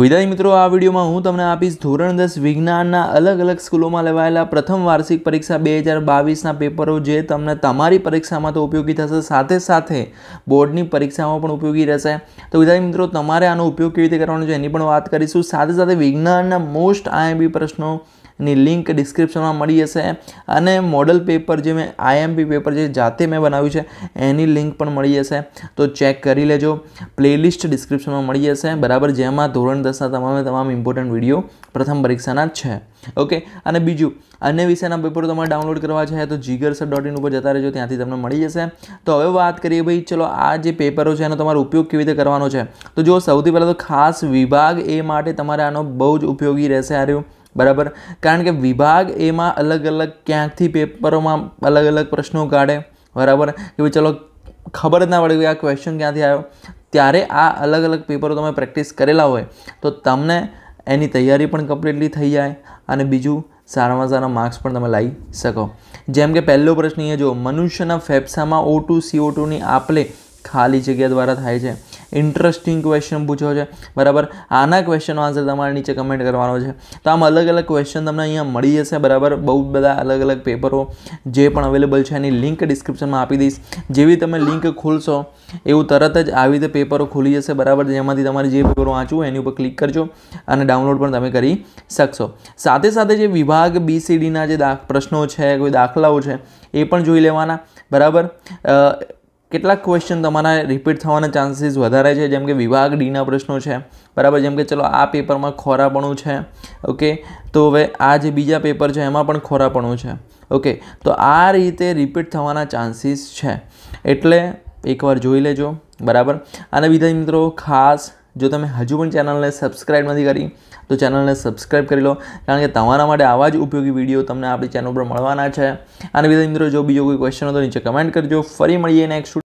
વિદાય મિત્રો આ વિડીયોમાં હું તમને આપીશ ધોરણ દસ વિજ્ઞાનના અલગ અલગ સ્કૂલોમાં લેવાયેલા પ્રથમ વાર્ષિક પરીક્ષા બે હજાર બાવીસના પેપરો જે તમને તમારી પરીક્ષામાં તો ઉપયોગી થશે સાથે સાથે બોર્ડની પરીક્ષામાં પણ ઉપયોગી રહેશે તો વિદ્યાર્થી મિત્રો તમારે આનો ઉપયોગ કેવી રીતે કરવાનો છે એની પણ વાત કરીશું સાથે સાથે વિજ્ઞાનના મોસ્ટ આઈએમબી પ્રશ્નો ની લિંક ડિસ્ક્રિપ્શનમાં મળી જશે અને મોડલ પેપર જે મેં આઈએમપી પેપર જે જાતે મેં બનાવ્યું છે એની લિંક પણ મળી જશે તો ચેક કરી લેજો પ્લેલિસ્ટ ડિસ્ક્રિપ્શનમાં મળી જશે બરાબર જેમાં ધોરણ દસના તમામે તમામ ઇમ્પોર્ટન્ટ વિડીયો પ્રથમ પરીક્ષાના છે ઓકે અને બીજું અન્ય વિષયના પેપર તમારે ડાઉનલોડ કરવા છે તો જીગર સર ડોટ ઇન ઉપર જતા રહેજો ત્યાંથી તમને મળી જશે તો હવે વાત કરીએ ભાઈ ચલો આ જે પેપરો છે એનો તમારો ઉપયોગ કેવી રીતે કરવાનો છે તો જો સૌથી પહેલાં તો ખાસ વિભાગ એ માટે તમારે આનો બહુ જ ઉપયોગી રહેશે આ રહ્યું બરાબર કારણ કે વિભાગ એમાં અલગ અલગ ક્યાંકથી પેપરોમાં અલગ અલગ પ્રશ્નો કાઢે બરાબર કે ભાઈ ચલો ખબર જ ના પડે કે આ ક્વેશ્ચન ક્યાંથી આવ્યો ત્યારે આ અલગ અલગ પેપરો તમે પ્રેક્ટિસ કરેલા હોય તો તમને એની તૈયારી પણ કમ્પ્લીટલી થઈ જાય અને બીજું સારામાં સારા માર્ક્સ પણ તમે લાવી શકો જેમ કે પહેલો પ્રશ્ન એ જો મનુષ્યના ફેફસામાં ઓ ટુ સીઓ ટુની આપલે ખાલી જગ્યા દ્વારા થાય છે ઇન્ટરેસ્ટિંગ ક્વેશ્ચન પૂછ્યો છે બરાબર આના ક્વેશ્ચનનો આન્સર તમારે નીચે કમેન્ટ કરવાનો છે તો આમ અલગ અલગ ક્વેશ્ચન તમને અહીંયા મળી જશે બરાબર બહુ બધા અલગ અલગ પેપરો જે પણ અવેલેબલ છે એની લિંક ડિસ્ક્રિપ્શનમાં આપી દઈશ જેવી તમે લિંક ખોલશો એવું તરત જ આવી રીતે પેપરો ખુલી જશે બરાબર જેમાંથી તમારે જે પેપરો વાંચવું એની ઉપર ક્લિક કરજો અને ડાઉનલોડ પણ તમે કરી શકશો સાથે સાથે જે વિભાગ બીસીડીના જે પ્રશ્નો છે કોઈ દાખલાઓ છે એ પણ જોઈ લેવાના બરાબર કેટલાક ક્વેશ્ચન તમારા રિપીટ થવાના ચાન્સીસ વધારે છે જેમ કે વિભાગ ડીના પ્રશ્નો છે બરાબર જેમ કે ચલો આ પેપરમાં ખોરાપણું છે ઓકે તો હવે આ જે બીજા પેપર છે એમાં પણ ખોરાપણું છે ઓકે તો આ રીતે રિપીટ થવાના ચાન્સીસ છે એટલે એકવાર જોઈ લેજો બરાબર અને બીજા મિત્રો ખાસ જો તમે હજુ પણ ચેનલને સબસ્ક્રાઈબ નથી કરી તો ચેનલને સબસ્ક્રાઈબ કરી લો કારણ કે તમારા માટે આવા જ ઉપયોગી વિડીયો તમને આપણી ચેનલ પર મળવાના છે અને બીજા મિત્રો જો બીજો કોઈ ક્વેશ્ચન તો નીચે કમેન્ટ કરજો ફરી મળીએ નેક્સ્ટ